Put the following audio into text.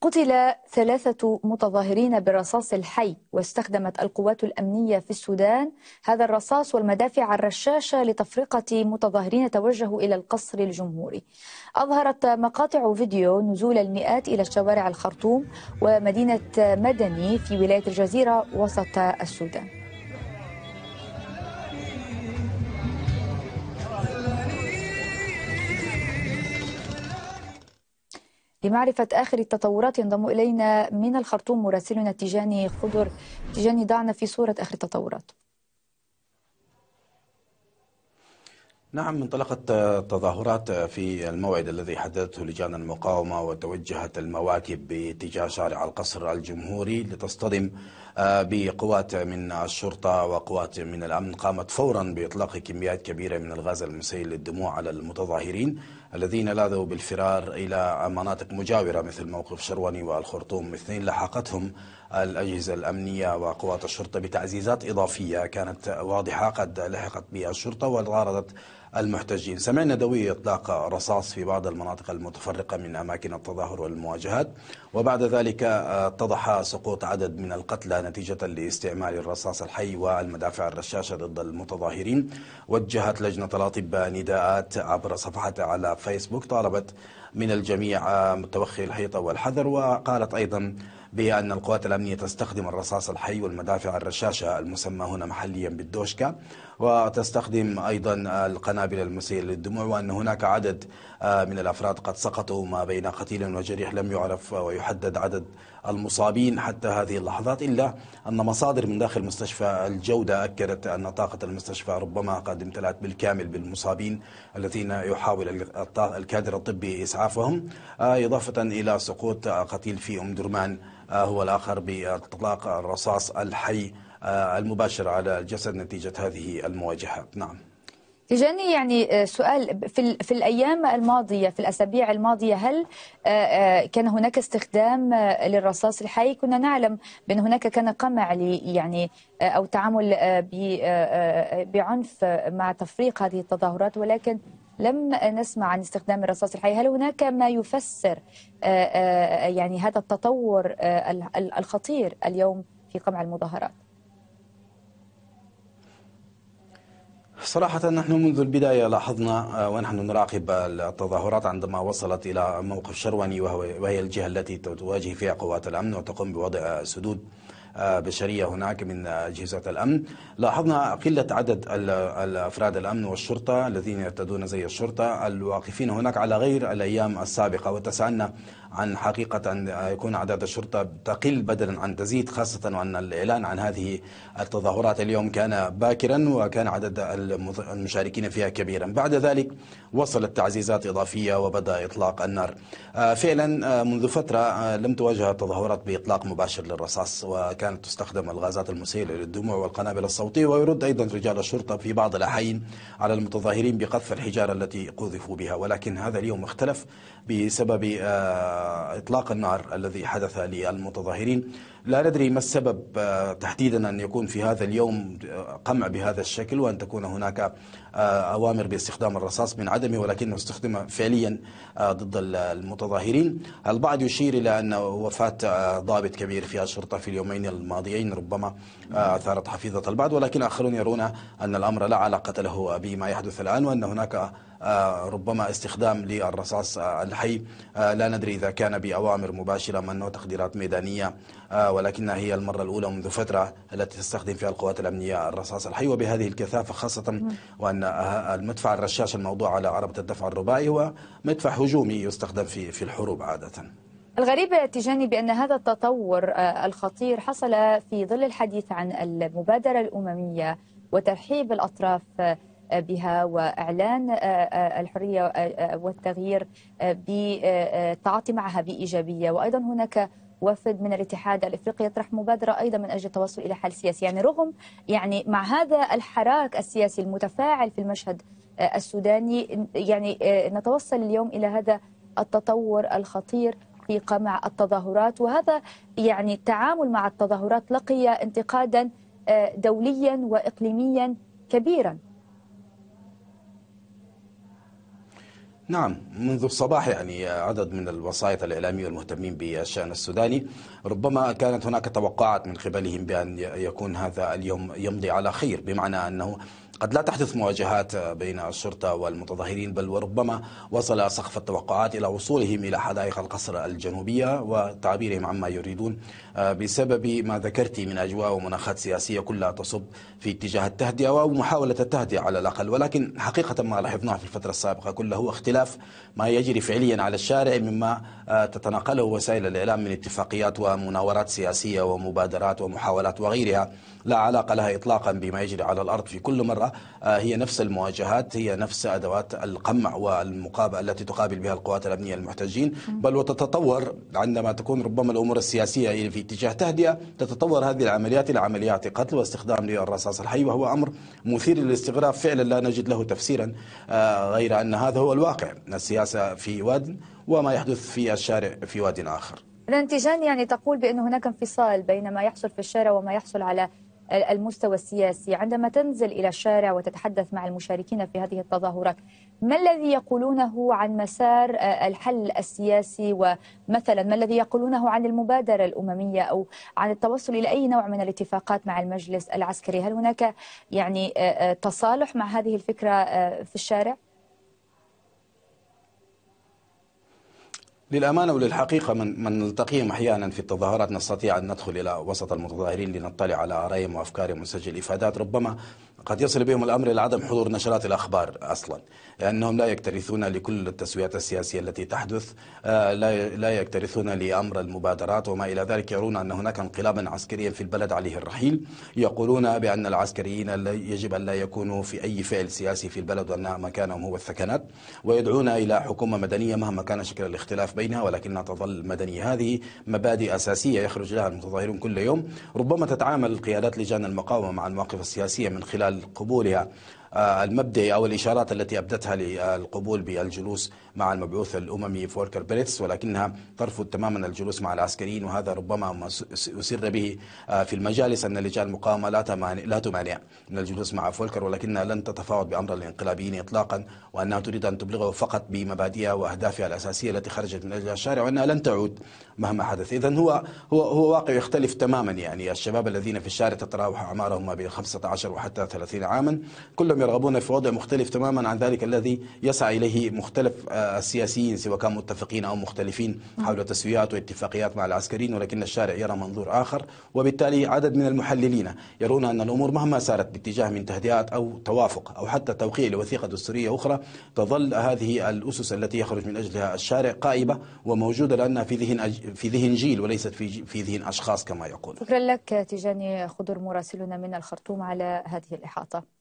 قتل ثلاثة متظاهرين بالرصاص الحي واستخدمت القوات الأمنية في السودان هذا الرصاص والمدافع الرشاشة لتفرقة متظاهرين توجهوا إلى القصر الجمهوري أظهرت مقاطع فيديو نزول المئات إلى شوارع الخرطوم ومدينة مدني في ولاية الجزيرة وسط السودان لمعرفة آخر التطورات ينضم إلينا من الخرطوم مراسلنا تيجاني خضر تيجاني دعنا في صورة آخر التطورات نعم انطلقت تظاهرات في الموعد الذي حددته لجان المقاومة وتوجهت المواكب باتجاه شارع القصر الجمهوري لتصطدم آه، بقوات من الشرطة وقوات من الأمن قامت فورا بإطلاق كميات كبيرة من الغاز المسيل للدموع على المتظاهرين الذين لاذوا بالفرار إلى مناطق مجاورة مثل موقف شرواني والخرطوم اثنين لحقتهم الأجهزة الأمنية وقوات الشرطة بتعزيزات إضافية كانت واضحة قد لحقت بها الشرطة وغارضت المحتجين سمعنا دوي إطلاق رصاص في بعض المناطق المتفرقة من أماكن التظاهر والمواجهات وبعد ذلك آه، اتضح سقوط عدد من القتلى نتيجة لاستعمال الرصاص الحي والمدافع الرشاشة ضد المتظاهرين وجهت لجنة الأطباء نداءات عبر صفحتها على فيسبوك طالبت من الجميع آه، متوخي الحيطة والحذر وقالت أيضا بأن القوات الأمنية تستخدم الرصاص الحي والمدافع الرشاشة المسمى هنا محليا بالدوشكا وتستخدم أيضا القنابل المسيلة للدموع وأن هناك عدد آه، من الأفراد قد سقطوا ما بين قتيل وجريح لم يعرف ويحدد عدد المصابين حتى هذه اللحظات إلا أن مصادر من داخل مستشفى الجودة أكدت أن طاقة المستشفى ربما قد امتلأت بالكامل بالمصابين الذين يحاول الكادر الطبي إسعافهم آه، إضافة إلى سقوط قتيل في أم درمان آه، هو الآخر باطلاق الرصاص الحي آه، المباشر على الجسد نتيجة هذه المواجهة نعم تجاني يعني آه، سؤال في في الايام الماضيه في الاسابيع الماضيه هل آه، آه، كان هناك استخدام للرصاص الحي كنا نعلم بان هناك كان قمع يعني او تعامل بعنف مع تفريق هذه التظاهرات ولكن لم نسمع عن استخدام الرصاص الحي هل هناك ما يفسر يعني هذا التطور الخطير اليوم في قمع المظاهرات صراحة نحن منذ البداية لاحظنا آه، ونحن نراقب التظاهرات عندما وصلت إلى موقف شرواني وهي الجهة التي تواجه فيها قوات الأمن وتقوم بوضع سدود آه، بشرية هناك من أجهزة الأمن لاحظنا قلة عدد الأفراد الأمن والشرطة الذين يرتدون زي الشرطة الواقفين هناك على غير الأيام السابقة وتسألنا عن حقيقة أن يكون أعداد الشرطة تقل بدلا عن تزيد خاصة وأن الإعلان عن هذه التظاهرات اليوم كان باكرا وكان عدد المشاركين فيها كبيرا بعد ذلك وصلت تعزيزات إضافية وبدأ إطلاق النار آه، فعلا آه، منذ فترة آه، لم تواجه التظاهرات بإطلاق مباشر للرصاص وكانت تستخدم الغازات المسيلة للدموع والقنابل الصوتية ويرد أيضا رجال الشرطة في بعض الأحيان على المتظاهرين بقذف الحجارة التي قذفوا بها ولكن هذا اليوم اختلف بسبب إطلاق النار الذي حدث للمتظاهرين لا ندري ما السبب آه، تحديدا أن يكون في هذا اليوم آه، قمع بهذا الشكل وأن تكون هناك آه، أوامر باستخدام الرصاص من عدمه ولكنه استخدم فعليا ضد المتظاهرين البعض يشير إلى أن وفاة ضابط كبير في الشرطة في اليومين الماضيين ربما أثارت حفيظة البعض ولكن آخرون يرون أن الأمر لا علاقة له بما يحدث الآن وأن هناك ربما استخدام للرصاص الحي لا ندري إذا كان بأوامر مباشرة من تقديرات ميدانية آه، ولكنها هي المرة الأولى منذ فترة التي تستخدم فيها القوات الأمنية الرصاص الحي وبهذه الكثافة خاصة وأن أه، المدفع الرشاش الموضوع على عربة الدفع الرباعي هو مدفع هجومي يستخدم في في الحروب عادة الغريب تجاني بأن هذا التطور آه، الخطير حصل في ظل الحديث عن المبادرة الأممية وترحيب الأطراف بها واعلان الحريه والتغيير بالتعاطي معها بايجابيه وايضا هناك وفد من الاتحاد الافريقي يطرح مبادره ايضا من اجل التوصل الى حل سياسي، يعني رغم يعني مع هذا الحراك السياسي المتفاعل في المشهد آه، السوداني يعني آه، نتوصل اليوم الى هذا التطور الخطير في قمع التظاهرات وهذا يعني التعامل مع التظاهرات لقي انتقادا آه، دوليا واقليميا كبيرا نعم منذ الصباح يعني عدد من الوسائط الإعلامية والمهتمين بالشأن السوداني ربما كانت هناك توقعات من قبلهم بأن يكون هذا اليوم يمضي على خير بمعنى أنه قد لا تحدث مواجهات بين الشرطة والمتظاهرين بل وربما وصل سقف التوقعات إلى وصولهم إلى حدائق القصر الجنوبية وتعبيرهم عما يريدون آه، بسبب ما ذكرت من أجواء ومناخات سياسية كلها تصب في اتجاه التهدئة ومحاولة التهدئة على الأقل ولكن حقيقة ما لاحظناه في الفترة السابقة كله هو اختلاف بخلاف ما يجري فعليا على الشارع مما آه، تتناقله وسائل الإعلام من اتفاقيات ومناورات سياسية ومبادرات ومحاولات وغيرها لا علاقة لها إطلاقا بما يجري على الأرض في كل مرة آه، هي نفس المواجهات هي نفس أدوات القمع والمقابلة التي تقابل بها القوات الأمنية المحتجين بل وتتطور عندما تكون ربما الأمور السياسية في اتجاه تهدئة تتطور هذه العمليات إلى عمليات قتل واستخدام للرصاص الحي وهو أمر مثير للاستغراب فعلا لا نجد له تفسيرا آه، غير أن هذا هو الواقع السياسة في واد وما يحدث في الشارع في واد آخر نتيجان يعني تقول بأن هناك انفصال بين ما يحصل في الشارع وما يحصل على المستوى السياسي عندما تنزل إلى الشارع وتتحدث مع المشاركين في هذه التظاهرات ما الذي يقولونه عن مسار آه، الحل السياسي ومثلا ما الذي يقولونه عن المبادرة الأممية أو عن التوصل إلى أي نوع من الاتفاقات مع المجلس العسكري هل هناك يعني آه، آه، تصالح مع هذه الفكرة في الشارع؟ للأمانة وللحقيقة من, من نلتقيهم أحيانا في التظاهرات نستطيع أن ندخل إلى وسط المتظاهرين لنطلع على آرائهم وأفكارهم ونسجل إفادات ربما قد يصل بهم الأمر إلى عدم حضور نشرات الأخبار أصلا لأنهم لا يكترثون لكل التسويات السياسية التي تحدث آه، لا لا يكترثون لأمر المبادرات وما إلى ذلك يرون أن هناك انقلابا عسكريا في البلد عليه الرحيل يقولون بأن العسكريين يجب أن لا يكونوا في أي فعل سياسي في البلد وأن مكانهم هو الثكنات ويدعون إلى حكومة مدنية مهما كان شكل الاختلاف بينها ولكنها تظل مدنية هذه مبادئ أساسية يخرج لها المتظاهرون كل يوم ربما تتعامل قيادات لجان المقاومة مع المواقف السياسية من خلال قبولها آه، المبدئي أو الإشارات التي أبدتها للقبول بالجلوس مع المبعوث الأممي فولكر بريتس ولكنها ترفض تماما الجلوس مع العسكريين وهذا ربما ما أسر به آه، في المجالس أن لجان المقاومة لا لا تمانع من الجلوس مع فولكر ولكنها لن تتفاوض بأمر الانقلابيين إطلاقا وأنها تريد أن تبلغه فقط بمبادئها وأهدافها الأساسية التي خرجت من أجل الشارع وأنها لن تعود مهما حدث إذا هو هو هو واقع يختلف تماما يعني الشباب الذين في الشارع تتراوح أعمارهم ما بين 15 وحتى 30 عاما كل كلهم يرغبون في وضع مختلف تماما عن ذلك الذي يسعى إليه مختلف آه، السياسيين سواء كانوا متفقين أو مختلفين حول تسويات واتفاقيات مع العسكريين ولكن الشارع يرى منظور آخر وبالتالي عدد من المحللين يرون أن الأمور مهما سارت باتجاه من تهدئات أو توافق أو حتى توقيع لوثيقة دستورية أخرى تظل هذه الأسس التي يخرج من أجلها الشارع قائبة وموجودة لأنها في ذهن أج... في ذهن جيل وليست في في ذهن أشخاص كما يقول شكرا لك تيجاني خضر مراسلنا من الخرطوم على هذه الإحاطة